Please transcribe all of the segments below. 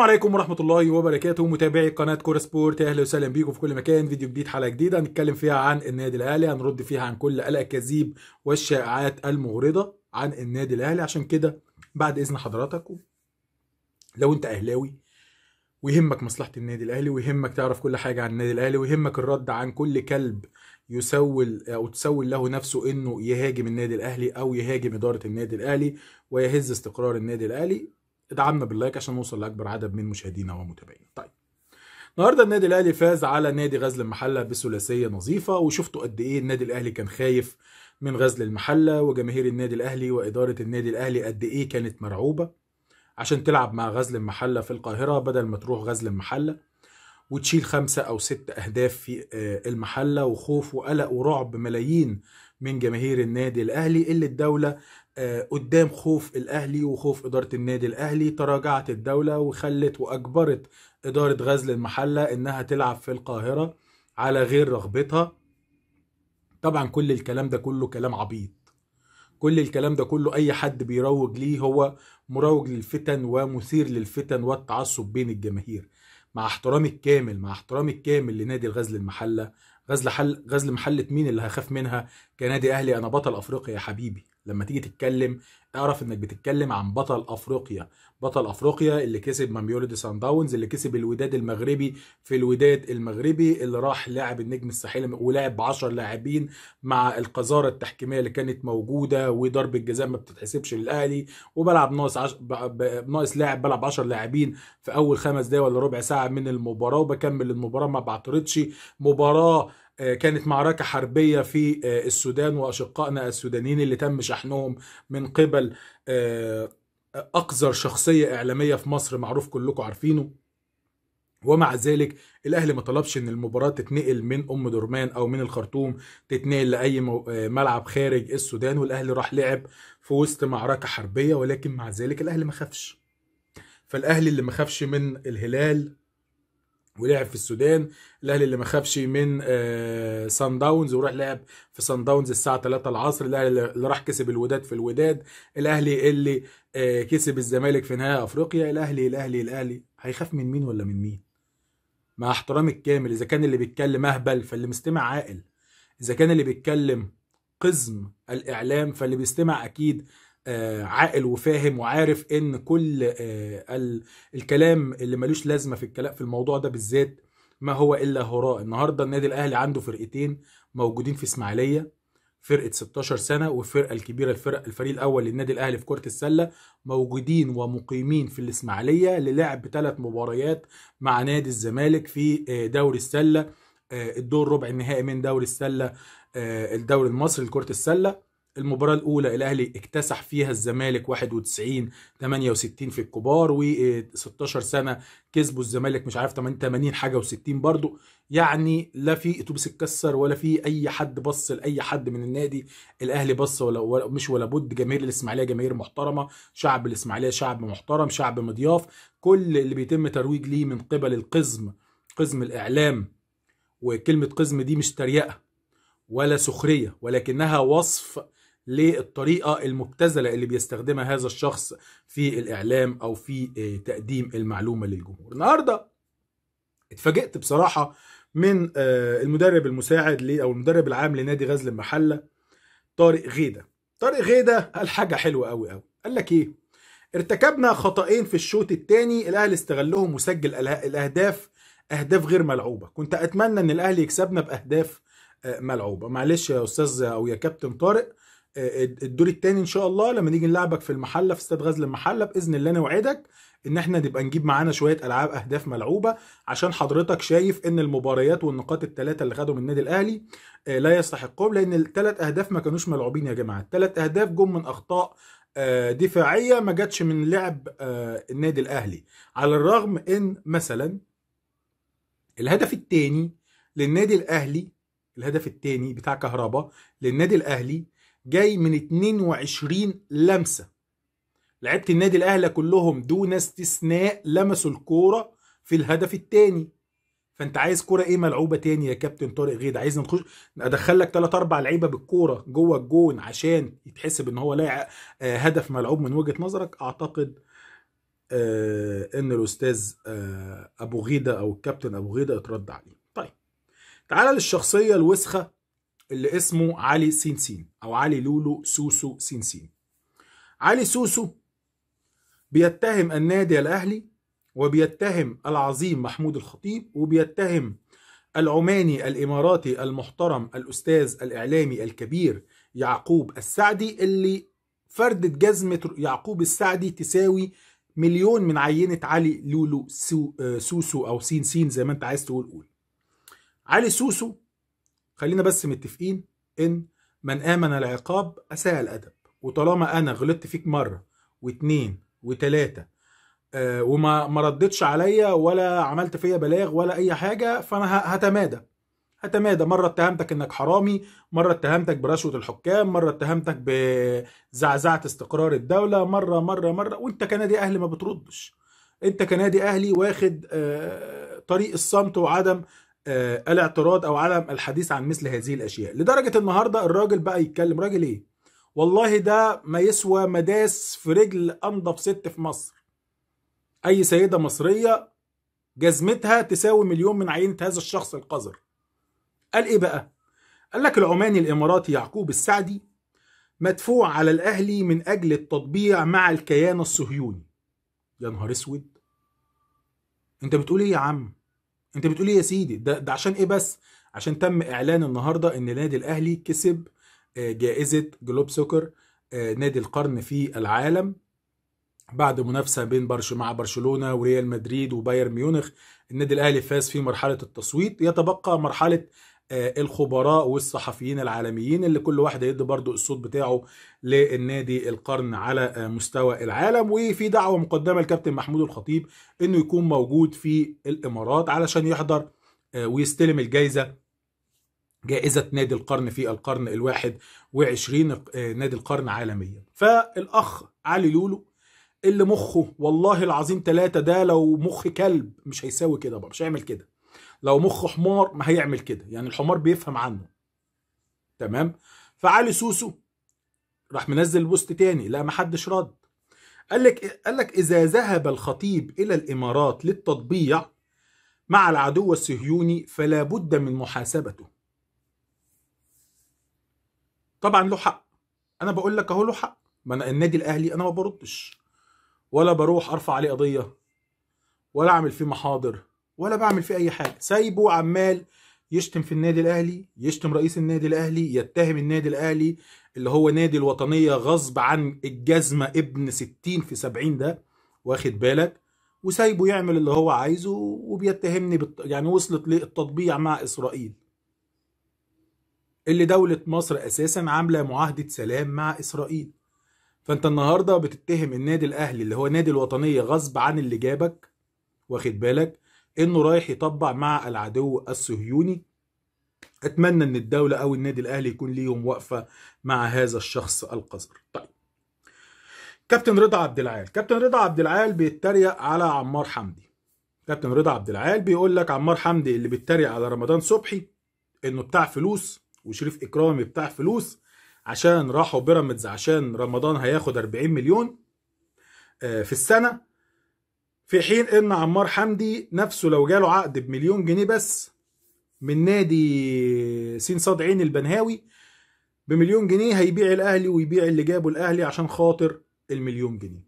السلام عليكم ورحمة الله وبركاته متابعي قناة كورة سبورت أهلا وسهلا بيكم في كل مكان فيديو جديد حلقة جديدة هنتكلم فيها عن النادي الأهلي هنرد فيها عن كل الأكاذيب والشائعات المغرضة عن النادي الأهلي عشان كده بعد إذن حضراتك لو أنت أهلاوي ويهمك مصلحة النادي الأهلي ويهمك تعرف كل حاجة عن النادي الأهلي ويهمك الرد عن كل كلب يسول أو تسول له نفسه إنه يهاجم النادي الأهلي أو يهاجم إدارة النادي الأهلي ويهز استقرار النادي الأهلي ادعمنا باللايك عشان نوصل لاكبر عدد من مشاهدينا ومتابعينا طيب النهارده النادي الاهلي فاز على نادي غزل المحله بثلاثيه نظيفه وشفتوا قد ايه النادي الاهلي كان خايف من غزل المحله وجماهير النادي الاهلي واداره النادي الاهلي قد ايه كانت مرعوبه عشان تلعب مع غزل المحله في القاهره بدل ما تروح غزل المحله وتشيل خمسة أو ست أهداف في آه، المحلة وخوف وقلق ورعب ملايين من جماهير النادي الأهلي اللي الدولة آه، قدام خوف الاهلي وخوف اداره النادي الاهلي تراجعت الدوله وخلت واجبرت اداره غزل المحله انها تلعب في القاهره على غير رغبتها طبعا كل الكلام ده كله كلام عبيط كل الكلام ده كله اي حد بيروج ليه هو مروج للفتن ومثير للفتن والتعصب بين الجماهير مع احترامي الكامل مع احترامي الكامل لنادي الغزل المحله غزل حل غزل محله مين اللي هخاف منها كنادي اهلي انا بطل افريقيا يا حبيبي لما تيجي تتكلم اعرف انك بتتكلم عن بطل افريقيا بطل افريقيا اللي كسب ماميولودي سان داونز اللي كسب الوداد المغربي في الوداد المغربي اللي راح لاعب النجم الساحلي ولعب ب 10 لاعبين مع القذاره التحكيميه اللي كانت موجوده وضرب الجزاء ما بتتحسبش للاهلي وبلعب ناقص ناقص لاعب بلعب 10 لاعبين في اول خمس دقايق ولا ربع ساعه من المباراه وبكمل المباراه ما بعترضش مباراه آه، كانت معركة حربية في آه، السودان وأشقائنا السودانيين اللي تم شحنهم من قبل آه، أقذر شخصية إعلامية في مصر معروف كلكم عارفينه ومع ذلك الاهلي ما طلبش ان المباراه تتنقل من ام درمان او من الخرطوم تتنقل لاي ملعب خارج السودان والاهلي راح لعب في وسط معركه حربيه ولكن مع ذلك الاهلي ما خافش فالاهلي اللي ما خافش من الهلال ولعب في السودان الاهلي اللي ما خافش من سان آه، داونز وراح لعب في سان داونز الساعه 3 العصر الاهلي اللي راح كسب الوداد في الوداد الاهلي اللي آه، كسب الزمالك في نهائي افريقيا الاهلي الاهلي الاهلي هيخاف من مين ولا من مين مع احترامي الكامل اذا كان اللي بيتكلم اهبل فاللي مستمع عاقل اذا كان اللي بيتكلم قزم الاعلام فاللي بيستمع اكيد آه، عاقل وفاهم وعارف ان كل آه، الكلام اللي ملوش لازمه في الكلام في الموضوع ده بالذات ما هو الا هراء النهارده النادي الاهلي عنده فرقتين موجودين في اسماعيليه فرقه 16 سنه والفرقه الكبيره الفرق الفريق الاول للنادي الاهلي في كره السله موجودين ومقيمين في الاسماعيليه للعب ثلاث مباريات مع نادي الزمالك في آه، دوري السله الدور ربع النهائي من دوري السله الدوري المصري لكره السله المباراة الأولى الأهلي اكتسح فيها الزمالك 91 68 في الكبار و16 آه، سنة كسبوا الزمالك مش عارف 88 حاجة و60 برضه يعني لا في اتوبيس اتكسر ولا في أي حد بص لأي حد من النادي الأهلي بص ولا, ولا مش ولا بد جماهير الإسماعيلية جماهير محترمة شعب الإسماعيلية شعب محترم شعب مضياف كل اللي بيتم ترويج ليه من قبل القزم قزم الإعلام وكلمة قزم دي مش تريقة ولا سخرية ولكنها وصف للطريقه المبتذله اللي بيستخدمها هذا الشخص في الاعلام او في آه، تقديم المعلومه للجمهور النهارده اتفاجئت بصراحه من آه، المدرب المساعد لي او المدرب العام لنادي غزل المحله طارق غيده طارق غيده قال حاجه حلوه قوي قوي قال لك ايه ارتكبنا خطأين في الشوط الثاني الاهلي استغلهم وسجل الاهداف اهداف غير ملعوبه كنت اتمنى ان الاهلي يكسبنا باهداف آه، ملعوبه معلش يا استاذ او يا كابتن طارق آه، الدور الثاني ان شاء الله لما نيجي نلعبك في المحله في استاد غزل المحله باذن الله نوعدك ان احنا نبقى نجيب معانا شويه العاب اهداف ملعوبه عشان حضرتك شايف ان المباريات والنقاط الثلاثه اللي خدهم النادي الاهلي آه، لا يستحقهم لان الثلاث اهداف ما كانوش ملعوبين يا جماعه الثلاث اهداف جم من اخطاء آه، دفاعيه ما جاتش من لعب النادي الاهلي على الرغم ان مثلا الهدف الثاني للنادي الاهلي الهدف الثاني بتاع كهربا للنادي الاهلي جاي من 22 لمسه لعيبه النادي الاهلي كلهم دون استثناء لمسوا الكوره في الهدف الثاني فانت عايز كوره ايه ملعوبه تاني يا كابتن طارق غيد عايز نخش ادخل لك ثلاث اربع لعيبه بالكوره جوه الجون عشان يتحسب ان هو لاعب آه، هدف ملعوب من وجهه نظرك اعتقد آه ان الاستاذ آه ابو غيده او الكابتن ابو غيده اترد عليه طيب تعالى للشخصيه الوسخه اللي اسمه علي سينسين او علي لولو سوسو سينسين علي سوسو بيتهم النادي الاهلي وبيتهم العظيم محمود الخطيب وبيتهم العماني الاماراتي المحترم الاستاذ الاعلامي الكبير يعقوب السعدي اللي فردت جزمة يعقوب السعدي تساوي مليون من عينة علي لولو سو آه، سوسو أو سين سين زي ما أنت عايز تقول قول علي سوسو خلينا بس متفقين ان من امن العقاب اساء الادب وطالما انا غلطت فيك مره واتنين وتلاته آه وما ما ردتش عليا ولا عملت فيا بلاغ ولا اي حاجه فانا هتمادى هتمادى مره اتهمتك انك حرامي مره اتهمتك برشوه الحكام مره اتهمتك بزعزعه استقرار الدوله مره مره مره وانت كنادي اهلي ما بتردش انت كنادي اهلي واخد آه طريق الصمت وعدم آه، الاعتراض او عدم الحديث عن مثل هذه الاشياء لدرجه النهارده الراجل بقى يتكلم راجل ايه والله ده ما يسوى مداس في رجل انضف ست في مصر اي سيده مصريه جزمتها تساوي مليون من عينه هذا الشخص القذر قال ايه بقى قال لك العماني الاماراتي يعقوب السعدي مدفوع على الاهلي من اجل التطبيع مع الكيان الصهيوني يا نهار اسود انت بتقول ايه يا عم انت بتقول ايه يا سيدي ده, ده عشان ايه بس عشان تم اعلان النهارده ان النادي الاهلي كسب آه، جائزه جلوب سوكر آه، نادي القرن في العالم بعد منافسه بين برش مع برشلونه وريال مدريد وبايرن ميونخ النادي الاهلي فاز في مرحله التصويت يتبقى مرحله آه، الخبراء والصحفيين العالميين اللي كل واحد هيدي برضو الصوت بتاعه للنادي القرن على آه، مستوى العالم وفي دعوة مقدمة لكابتن محمود الخطيب انه يكون موجود في الامارات علشان يحضر آه، ويستلم الجايزة جائزة نادي القرن في القرن الواحد وعشرين نادي القرن عالميا فالأخ علي لولو اللي مخه والله العظيم ثلاثة ده لو مخ كلب مش هيساوي كده بقى مش هيعمل كده لو مخه حمار ما هيعمل كده يعني الحمار بيفهم عنه تمام فعلي سوسو راح منزل بوست تاني لا ما حدش رد قال لك قال لك اذا ذهب الخطيب الى الامارات للتطبيع مع العدو الصهيوني فلا بد من محاسبته طبعا له حق انا بقول لك اهو له حق ما انا النادي الاهلي انا ما بردش ولا بروح ارفع عليه قضيه ولا اعمل فيه محاضر ولا بعمل فيه اي حاجه سايبه عمال يشتم في النادي الاهلي يشتم رئيس النادي الاهلي يتهم النادي الاهلي اللي هو نادي الوطنيه غصب عن الجزمه ابن 60 في 70 ده واخد بالك وسايبه يعمل اللي هو عايزه وبيتهمني بالت... يعني وصلت للتطبيع مع اسرائيل اللي دولة مصر اساسا عاملة معاهدة سلام مع اسرائيل فانت النهاردة بتتهم النادي الاهلي اللي هو نادي الوطنية غصب عن اللي جابك واخد بالك انه رايح يطبع مع العدو الصهيوني اتمنى ان الدوله او النادي الاهلي يكون ليهم وقفه مع هذا الشخص القذر طيب كابتن رضا عبد العال كابتن رضا عبد العال بيتريق على عمار حمدي كابتن رضا عبد العال بيقول لك عمار حمدي اللي بيتريق على رمضان صبحي انه بتاع فلوس وشريف اكرامي بتاع فلوس عشان راحوا بيراميدز عشان رمضان هياخد 40 مليون آه، في السنه في حين ان عمار حمدي نفسه لو جاله عقد بمليون جنيه بس من نادي سين صاد عين البنهاوي بمليون جنيه هيبيع الاهلي ويبيع اللي جابه الاهلي عشان خاطر المليون جنيه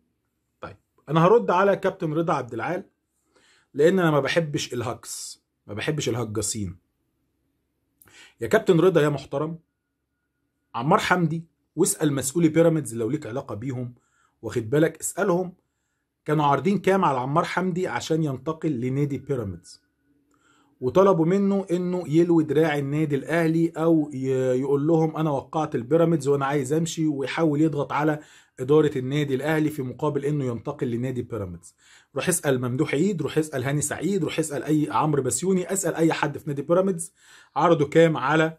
طيب انا هرد على كابتن رضا عبد العال لان انا ما بحبش الهجس ما بحبش الهجاسين يا كابتن رضا يا محترم عمار حمدي واسال مسؤولي بيراميدز لو ليك علاقه بيهم واخد بالك اسالهم كانوا عارضين كام على عمار حمدي عشان ينتقل لنادي بيراميدز وطلبوا منه انه يلوي دراع النادي الاهلي او يقول لهم انا وقعت البيراميدز وانا عايز امشي ويحاول يضغط على اداره النادي الاهلي في مقابل انه ينتقل لنادي بيراميدز روح اسال ممدوح عيد روح اسال هاني سعيد روح اسال اي عمرو بسيوني اسال اي حد في نادي بيراميدز عرضوا كام على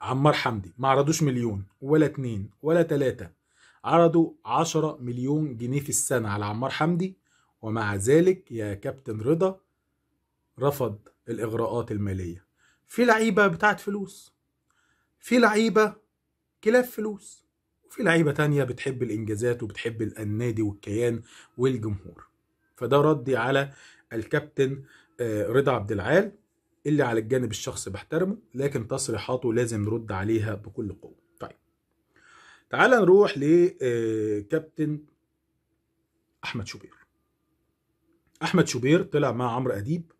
عمار حمدي ما عرضوش مليون ولا اتنين ولا تلاتة عرضوا 10 مليون جنيه في السنة على عمار حمدي ومع ذلك يا كابتن رضا رفض الإغراءات المالية في لعيبة بتاعت فلوس في لعيبة كلاب فلوس وفي لعيبة تانية بتحب الإنجازات وبتحب النادي والكيان والجمهور فده ردي على الكابتن آه، رضا عبد العال اللي على الجانب الشخصي بحترمه لكن تصريحاته لازم نرد عليها بكل قوة تعال نروح لكابتن آه، احمد شوبير احمد شوبير طلع مع عمرو اديب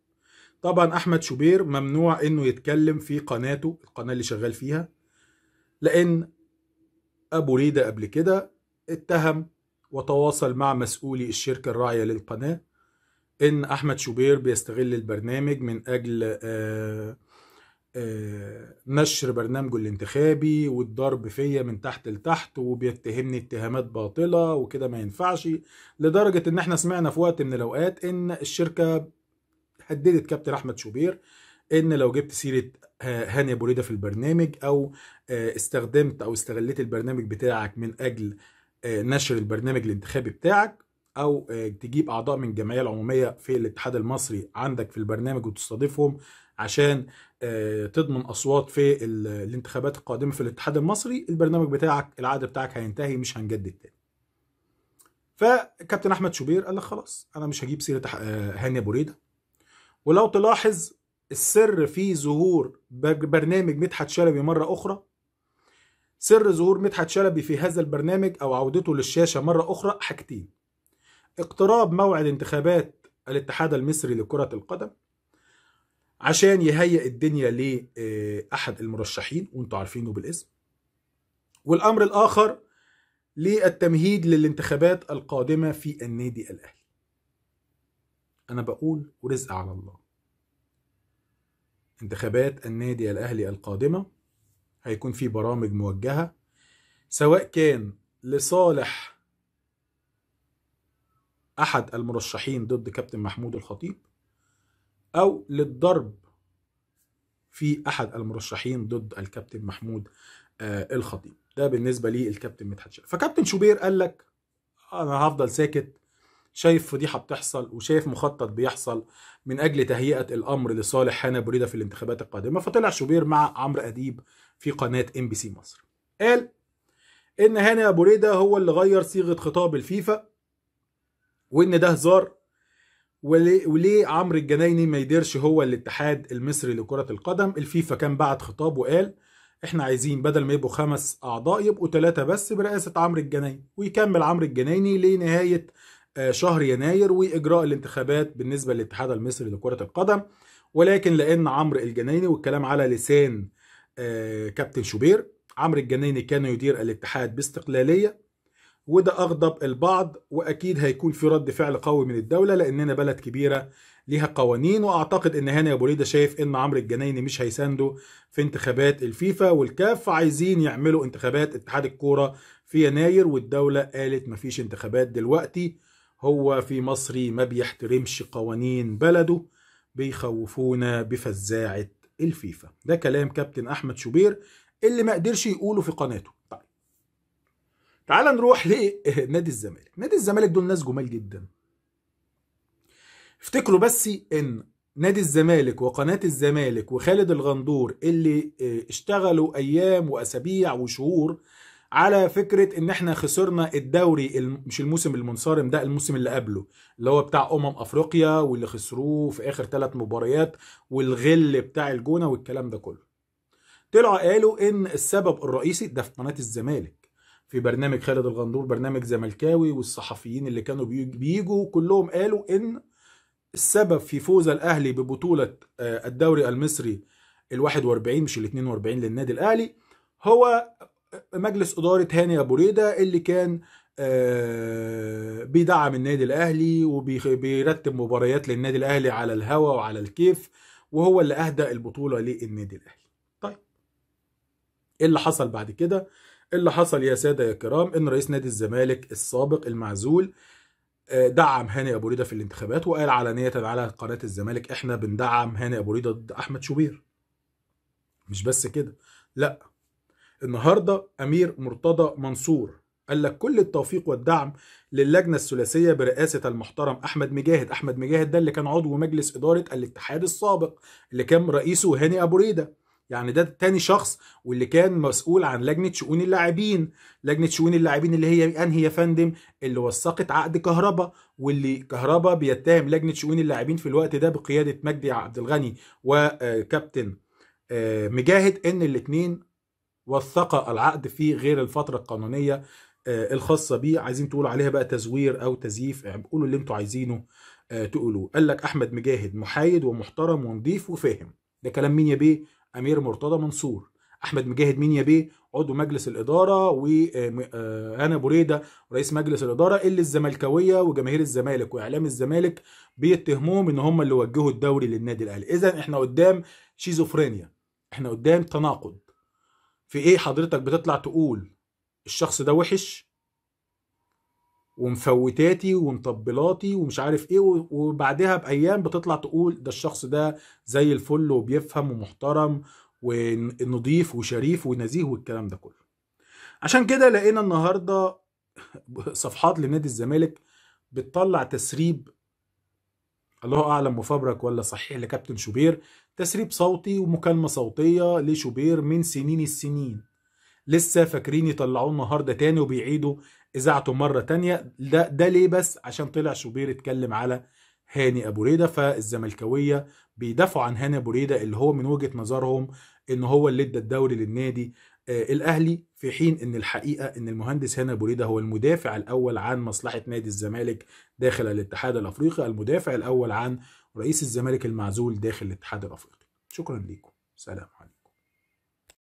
طبعا احمد شوبير ممنوع انه يتكلم في قناته القناه اللي شغال فيها لان ابو ريده قبل كده اتهم وتواصل مع مسؤولي الشركه الراعيه للقناه ان احمد شوبير بيستغل البرنامج من اجل آه نشر آه، برنامجه الانتخابي والضرب فيا من تحت لتحت وبيتهمني اتهامات باطله وكده ما ينفعش لدرجه ان احنا سمعنا في وقت من الاوقات ان الشركه هددت كابتن احمد شوبير ان لو جبت سيره هاني ابو ريده في البرنامج او آه، استخدمت او استغليت البرنامج بتاعك من اجل آه، نشر البرنامج الانتخابي بتاعك او تجيب اعضاء من الجمعيه العموميه في الاتحاد المصري عندك في البرنامج وتستضيفهم عشان آه، تضمن اصوات في الانتخابات القادمه في الاتحاد المصري البرنامج بتاعك العقد بتاعك هينتهي مش هنجدد تاني فكابتن احمد شوبير قال لك خلاص انا مش هجيب سيره آه، هاني ابو ريده ولو تلاحظ السر في ظهور برنامج مدحت شلبي مره اخرى سر ظهور مدحت شلبي في هذا البرنامج او عودته للشاشه مره اخرى حاجتين اقتراب موعد انتخابات الاتحاد المصري لكره القدم عشان يهيئ الدنيا لأحد آه، المرشحين وانتوا عارفينه بالاسم والأمر الآخر للتمهيد للانتخابات القادمة في النادي الأهلي أنا بقول ورزق على الله انتخابات النادي الأهلي القادمة هيكون في برامج موجهة سواء كان لصالح أحد المرشحين ضد كابتن محمود الخطيب أو للضرب في أحد المرشحين ضد الكابتن محمود آه، الخطيب ده بالنسبة للكابتن مدحت شلبي فكابتن شوبير قال لك أنا هفضل ساكت شايف فضيحه بتحصل وشايف مخطط بيحصل من اجل تهيئه الامر لصالح حنا بريده في الانتخابات القادمه فطلع شوبير مع عمرو اديب في قناه ام بي سي مصر قال ان هاني ابو ريده هو اللي غير صيغه خطاب الفيفا وان ده هزار وليه, وليه عمرو الجنايني ما يديرش هو الاتحاد المصري لكرة القدم الفيفا كان بعت خطاب وقال احنا عايزين بدل ما يبقوا خمس اعضاء يبقوا ثلاثة بس برئاسة عمرو الجنايني ويكمل عمرو الجنايني لنهاية آه، شهر يناير واجراء الانتخابات بالنسبة للاتحاد المصري لكرة القدم ولكن لان عمرو الجنايني والكلام على لسان آه، كابتن شوبير عمرو الجنايني كان يدير الاتحاد باستقلالية وده أغضب البعض وأكيد هيكون في رد فعل قوي من الدولة لأننا بلد كبيرة ليها قوانين وأعتقد إن هاني أبو ريدة شايف إن عمرو الجنايني مش هيسانده في انتخابات الفيفا والكاف عايزين يعملوا انتخابات اتحاد الكورة في يناير والدولة قالت مفيش انتخابات دلوقتي هو في مصري ما بيحترمش قوانين بلده بيخوفونا بفزاعة الفيفا ده كلام كابتن أحمد شوبير اللي ما قدرش يقوله في قناته طيب تعال نروح لنادي الزمالك نادي الزمالك دول ناس جمال جدا افتكروا بس ان نادي الزمالك وقناة الزمالك وخالد الغندور اللي آه، اشتغلوا ايام واسابيع وشهور على فكرة ان احنا خسرنا الدوري مش الموسم المنصرم ده الموسم اللي قبله اللي هو بتاع امم افريقيا واللي خسروه في اخر ثلاث مباريات والغل بتاع الجونة والكلام ده كله طلعوا قالوا ان السبب الرئيسي ده في قناة الزمالك في برنامج خالد الغندور برنامج زملكاوي والصحفيين اللي كانوا بيجوا كلهم قالوا ان السبب في فوز الاهلي ببطوله آه، الدوري المصري ال41 مش ال42 للنادي الاهلي هو آه، مجلس اداره هاني ابو ريده اللي كان آه، بيدعم النادي الاهلي وبيرتب مباريات للنادي الاهلي على الهوا وعلى الكيف وهو اللي اهدى البطوله للنادي الاهلي طيب ايه اللي حصل بعد كده اللي حصل يا ساده يا كرام ان رئيس نادي الزمالك السابق المعزول آه، دعم هاني ابو ريده في الانتخابات وقال علانيه على قناه الزمالك احنا بندعم هاني ابو ريده ضد احمد شوبير مش بس كده لا النهارده امير مرتضى منصور قال لك كل التوفيق والدعم للجنه الثلاثيه برئاسه المحترم احمد مجاهد احمد مجاهد ده اللي كان عضو مجلس اداره الاتحاد السابق اللي كان رئيسه هاني ابو ريده يعني ده تاني شخص واللي كان مسؤول عن لجنه شؤون اللاعبين لجنه شؤون اللاعبين اللي هي انهي يا فندم اللي وثقت عقد كهربا واللي كهربا بيتهم لجنه شؤون اللاعبين في الوقت ده بقياده مجدي عبد الغني وكابتن آه، مجاهد ان الاثنين وثقا العقد في غير الفتره القانونيه آه، الخاصه بيه عايزين تقولوا عليها بقى تزوير او تزييف قولوا اللي انتوا عايزينه آه، تقولوه قال لك احمد مجاهد محايد ومحترم ونضيف وفاهم ده كلام مين يا بيه امير مرتضى منصور احمد مجاهد مين بيه عضو مجلس الاداره وانا آه، آه، بريده رئيس مجلس الاداره اللي الزملكاويه وجماهير الزمالك واعلام الزمالك بيتهموهم ان هم اللي وجهوا الدوري للنادي الاهلي اذا احنا قدام شيزوفرينيا احنا قدام تناقض في ايه حضرتك بتطلع تقول الشخص ده وحش ومفوتاتي ومطبلاتي ومش عارف ايه وبعدها بايام بتطلع تقول ده الشخص ده زي الفل وبيفهم ومحترم ونضيف وشريف ونزيه والكلام ده كله عشان كده لقينا النهارده صفحات لنادي الزمالك بتطلع تسريب الله اعلم مفبرك ولا صحيح لكابتن شوبير تسريب صوتي ومكالمه صوتيه لشوبير من سنين السنين لسه فاكرين يطلعوه النهارده تاني وبيعيدوا اذاعته مره تانية ده ده ليه بس عشان طلع شوبير اتكلم على هاني ابو ريده فالزملكاويه بيدافعوا عن هاني ابو ريده اللي هو من وجهه نظرهم ان هو اللي ادى الدوري للنادي آه، الاهلي في حين ان الحقيقه ان المهندس هاني ابو ريده هو المدافع الاول عن مصلحه نادي الزمالك داخل الاتحاد الافريقي المدافع الاول عن رئيس الزمالك المعزول داخل الاتحاد الافريقي شكرا لكم سلام عليكم